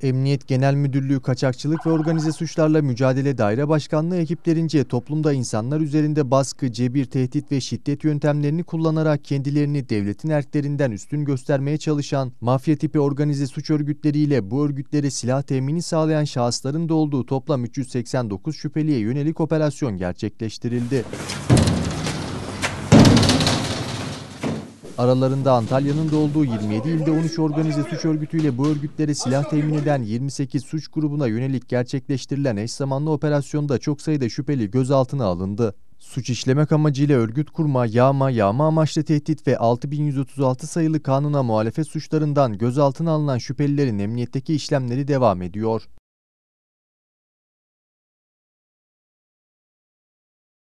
Emniyet Genel Müdürlüğü Kaçakçılık ve Organize Suçlarla Mücadele Daire Başkanlığı ekiplerince toplumda insanlar üzerinde baskı, cebir, tehdit ve şiddet yöntemlerini kullanarak kendilerini devletin erklerinden üstün göstermeye çalışan mafya tipi organize suç örgütleriyle bu örgütlere silah temini sağlayan şahısların da olduğu toplam 389 şüpheliye yönelik operasyon gerçekleştirildi. Aralarında Antalya'nın da olduğu 27 ilde 13 organize suç örgütüyle bu örgütlere silah temin eden 28 suç grubuna yönelik gerçekleştirilen eş zamanlı operasyonda çok sayıda şüpheli gözaltına alındı. Suç işlemek amacıyla örgüt kurma, yağma, yağma amaçlı tehdit ve 6136 sayılı kanuna muhalefet suçlarından gözaltına alınan şüphelilerin emniyetteki işlemleri devam ediyor.